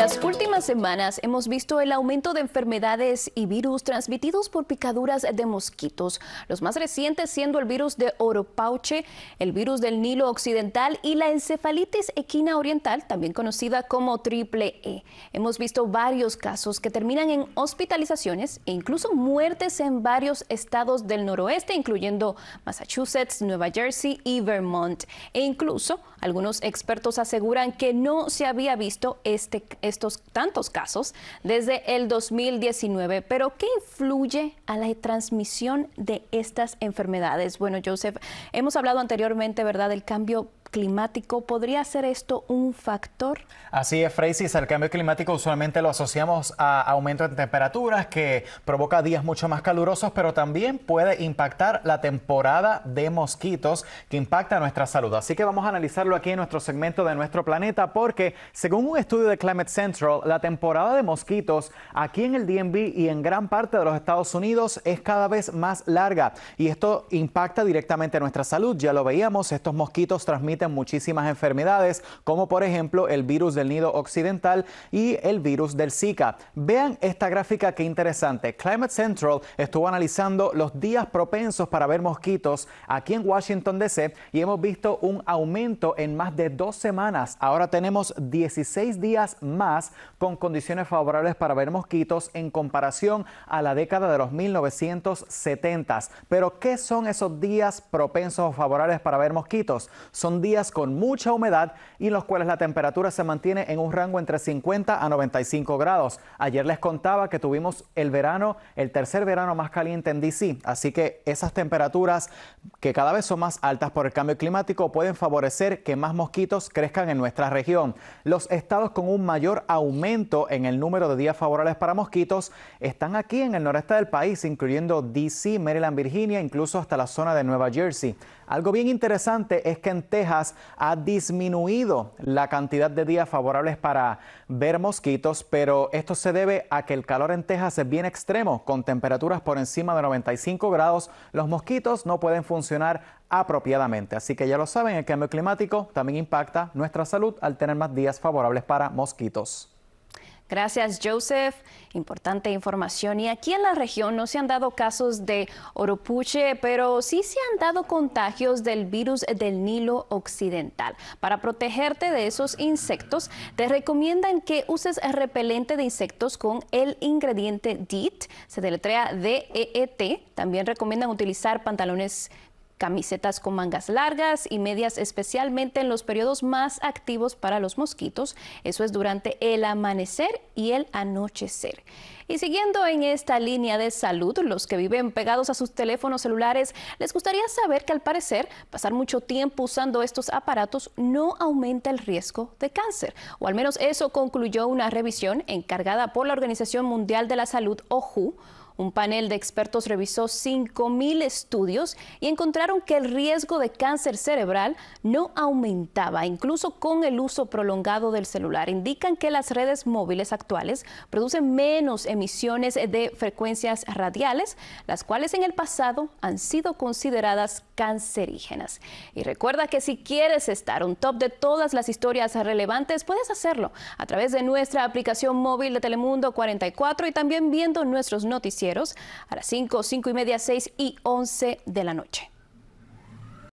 las últimas semanas hemos visto el aumento de enfermedades y virus transmitidos por picaduras de mosquitos, los más recientes siendo el virus de Oropauche, el virus del Nilo Occidental y la encefalitis equina oriental, también conocida como triple E. Hemos visto varios casos que terminan en hospitalizaciones e incluso muertes en varios estados del noroeste, incluyendo Massachusetts, Nueva Jersey y Vermont. E incluso algunos expertos aseguran que no se había visto este caso estos tantos casos desde el 2019. Pero, ¿qué influye a la transmisión de estas enfermedades? Bueno, Joseph, hemos hablado anteriormente, ¿verdad?, del cambio climático, ¿podría ser esto un factor? Así es, Francis, el cambio climático usualmente lo asociamos a aumento en temperaturas que provoca días mucho más calurosos, pero también puede impactar la temporada de mosquitos que impacta nuestra salud. Así que vamos a analizarlo aquí en nuestro segmento de nuestro planeta porque según un estudio de Climate Central, la temporada de mosquitos aquí en el DMV y en gran parte de los Estados Unidos es cada vez más larga y esto impacta directamente nuestra salud. Ya lo veíamos, estos mosquitos transmiten muchísimas enfermedades, como por ejemplo el virus del nido occidental y el virus del Zika. Vean esta gráfica que interesante. Climate Central estuvo analizando los días propensos para ver mosquitos aquí en Washington DC y hemos visto un aumento en más de dos semanas. Ahora tenemos 16 días más con condiciones favorables para ver mosquitos en comparación a la década de los 1970. Pero, ¿qué son esos días propensos o favorables para ver mosquitos? Son días con mucha humedad y en los cuales la temperatura se mantiene en un rango entre 50 a 95 grados. Ayer les contaba que tuvimos el verano, el tercer verano más caliente en DC, así que esas temperaturas que cada vez son más altas por el cambio climático pueden favorecer que más mosquitos crezcan en nuestra región. Los estados con un mayor aumento en el número de días favorables para mosquitos están aquí en el noreste del país, incluyendo DC, Maryland, Virginia, incluso hasta la zona de Nueva Jersey. Algo bien interesante es que en Texas ha disminuido la cantidad de días favorables para ver mosquitos, pero esto se debe a que el calor en Texas es bien extremo, con temperaturas por encima de 95 grados. Los mosquitos no pueden funcionar apropiadamente. Así que ya lo saben, el cambio climático también impacta nuestra salud al tener más días favorables para mosquitos. Gracias, Joseph. Importante información. Y aquí en la región no se han dado casos de oropuche, pero sí se han dado contagios del virus del Nilo Occidental. Para protegerte de esos insectos, te recomiendan que uses repelente de insectos con el ingrediente DEET, se deletrea D-E-E-T. También recomiendan utilizar pantalones camisetas con mangas largas y medias especialmente en los periodos más activos para los mosquitos. Eso es durante el amanecer y el anochecer. Y siguiendo en esta línea de salud, los que viven pegados a sus teléfonos celulares, les gustaría saber que al parecer pasar mucho tiempo usando estos aparatos no aumenta el riesgo de cáncer. O al menos eso concluyó una revisión encargada por la Organización Mundial de la Salud, OHU un panel de expertos revisó 5.000 estudios y encontraron que el riesgo de cáncer cerebral no aumentaba, incluso con el uso prolongado del celular. Indican que las redes móviles actuales producen menos emisiones de frecuencias radiales, las cuales en el pasado han sido consideradas cancerígenas. Y recuerda que si quieres estar un top de todas las historias relevantes, puedes hacerlo a través de nuestra aplicación móvil de Telemundo 44 y también viendo nuestros noticieros a las 5, 5 y media, 6 y 11 de la noche.